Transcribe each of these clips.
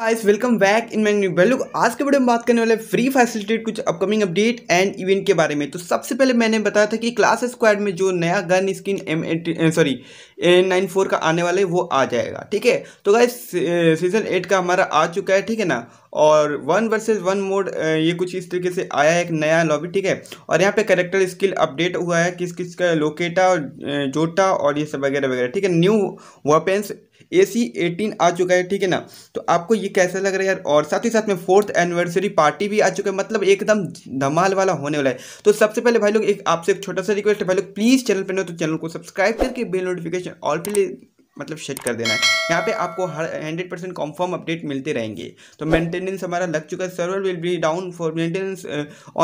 guys welcome back in my new लोग आज के वीडियो में बात करने वाले फ्री फैसिलिटेट कुछ अपकमिंग अपडेट एंड इवेंट के बारे में तो सबसे पहले मैंने बताया था कि क्लास स्क्वाड में जो नया gun skin M sorry N nine four का आने वाले वो आ जाएगा ठीक है तो गाइस सीजन एट का हमारा आ चुका है ठीक है ना और वन वर्सेज वन मोड ये कुछ इस तरीके से आया है एक नया लॉबी ठीक है और यहाँ पे करेक्टर स्किल अपडेट हुआ है किस किस का लोकेटा जोटा और ये सब वगैरह वगैरह ठीक है न्यू वेपेंस ए सी एटीन आ चुका है ठीक है ना तो आपको ये कैसा लग रहा है यार और साथ ही साथ में फोर्थ एनिवर्सरी पार्टी भी आ चुका है मतलब एकदम धमाल वाला होने वाला है तो सबसे पहले भाई लोग एक आपसे एक छोटा सा रिक्वेस्ट है भाई लोग प्लीज़ चैनल पर ना तो चैनल को सब्सक्राइब करके बिल नोटिफिकेशन ऑल लिए मतलब सेट कर देना है यहाँ पे आपको हर हंड्रेड परसेंट कॉन्फर्म अपडेट मिलते रहेंगे तो मेंटेनेंस हमारा लग चुका है server will be down for maintenance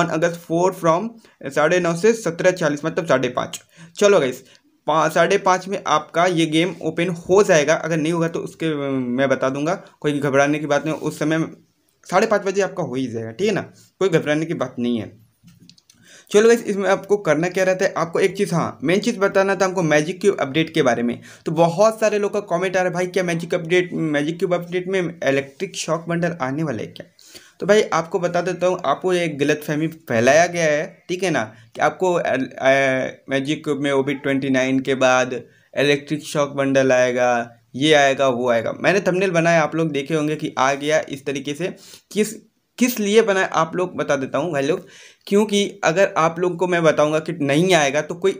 on August four from साढ़े नौ से सत्रह चालीस मतलब साढ़े पाँच चलो गाइस पाँच साढ़े पाँच में आपका ये गेम ओपन हो जाएगा अगर नहीं होगा तो उसके मैं बता दूंगा कोई घबराने की बात नहीं उस समय साढ़े पाँच बजे आपका हो ही जाएगा ठीक है ना कोई घबराने की बात नहीं है चलो वैसे इसमें आपको करना क्या रहता है आपको एक चीज़ हाँ मेन चीज़ बताना था हमको मैजिक क्यूब अपडेट के बारे में तो बहुत सारे लोग का कमेंट आ रहा है भाई क्या magic update magic cube update में इलेक्ट्रिक शॉक बंडल आने वाला है क्या तो भाई आपको बता देता हूँ आपको एक फहमी फैलाया गया है ठीक है ना कि आपको मैजिक में ओ बी ट्वेंटी नाइन के बाद इलेक्ट्रिक शॉक बंडल आएगा ये आएगा वो आएगा मैंने थंबनेल बनाया आप लोग देखे होंगे कि आ गया इस तरीके से किस किस लिए बनाया आप लोग बता देता हूँ भाई लोग क्योंकि अगर आप लोग को मैं बताऊँगा कि नहीं आएगा तो कोई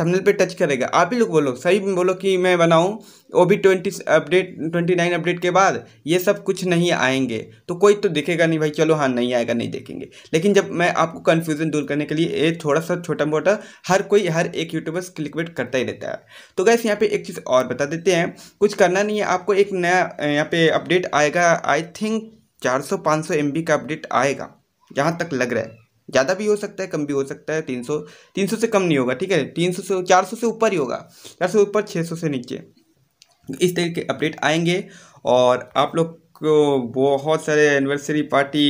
थंबनेल पे टच करेगा आप ही लोग बोलो सही बोलो कि मैं बनाऊँ O B twenty update twenty nine update के बाद ये सब कुछ नहीं आएंगे तो कोई तो दिखेगा नहीं भाई चलो हाँ नहीं आएगा नहीं देखेंगे लेकिन जब मैं आपको कन्फ्यूजन दूर करने के लिए ये थोड़ा सा छोटा मोटा हर कोई हर एक यूट्यूबर्स क्लिकवेट करता ही रहता है तो गैस यहाँ पर एक चीज़ और बता देते हैं कुछ करना नहीं है आपको एक नया यहाँ पे अपडेट आएगा आई थिंक चार सौ पाँच सौ एम बी का अपडेट आएगा जहाँ तक लग रहा है ज़्यादा भी हो सकता है कम भी हो सकता है तीन सौ तीन सौ से कम नहीं होगा ठीक है तीन सौ से चार सौ से ऊपर ही होगा चार सौ ऊपर छः सौ से नीचे इस तरह के अपडेट आएंगे और आप लोग को बहुत सारे एनिवर्सरी पार्टी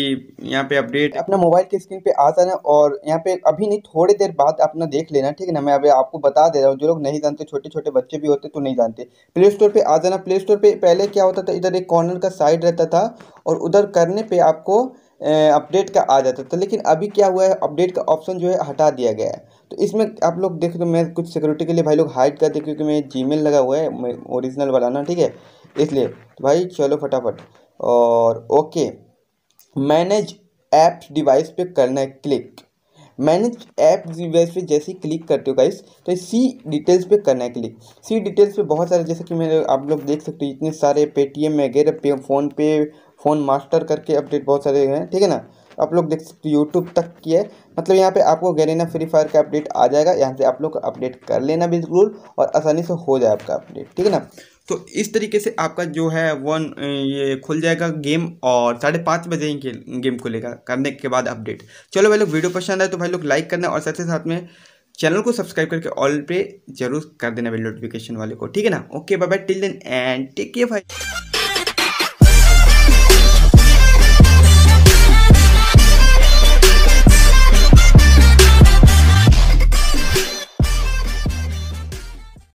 यहाँ पे अपडेट अपना मोबाइल के स्क्रीन पे आ जाना और यहाँ पे अभी नहीं थोड़ी देर बाद अपना देख लेना ठीक है ना मैं अभी आपको बता दे रहा हूँ जो लोग नहीं जानते छोटे छोटे बच्चे भी होते तो नहीं जानते प्ले स्टोर पे आ जाना प्ले स्टोर पे पहले क्या होता था इधर एक कॉर्नर का साइड रहता था और उधर करने पर आपको अपडेट का आ जाता था लेकिन अभी क्या हुआ है अपडेट का ऑप्शन जो है हटा दिया गया है तो इसमें आप लोग देख लो मैं कुछ सिक्योरिटी के लिए भाई लोग हाइड करते क्योंकि मैं जीमेल लगा हुआ है ओरिजिनल वाला ना ठीक है इसलिए तो भाई चलो फटाफट और ओके मैनेज ऐप डिवाइस पे करना है क्लिक मैनेज ऐप डिवाइस पे जैसे ही क्लिक करते हो गाइस तो सी डिटेल्स पे करना है क्लिक सी डिटेल्स पे बहुत सारे जैसे कि मैं आप लोग देख सकते हो इतने सारे पेटीएम वगैरह पे फ़ोन पे फ़ोन मास्टर करके अपडेट बहुत सारे हैं ठीक है ना आप लोग देख सकते हो यूट्यूब तक की है मतलब यहाँ पे आपको गरीना फ्री फायर का अपडेट आ जाएगा यहाँ से आप लोग अपडेट कर लेना बिल्कुल और आसानी से हो जाए आपका अपडेट ठीक है ना तो इस तरीके से आपका जो है वन ये खुल जाएगा गेम और साढ़े पाँच बजे ही गेम खुलेगा करने के बाद अपडेट चलो भाई लोग वीडियो पसंद आए तो भाई लोग लाइक करना और साथ ही साथ में चैनल को सब्सक्राइब करके ऑल पे जरूर कर देना बेल नोटिफिकेशन वाले को ठीक है ना okay bye bye till then and take care भाई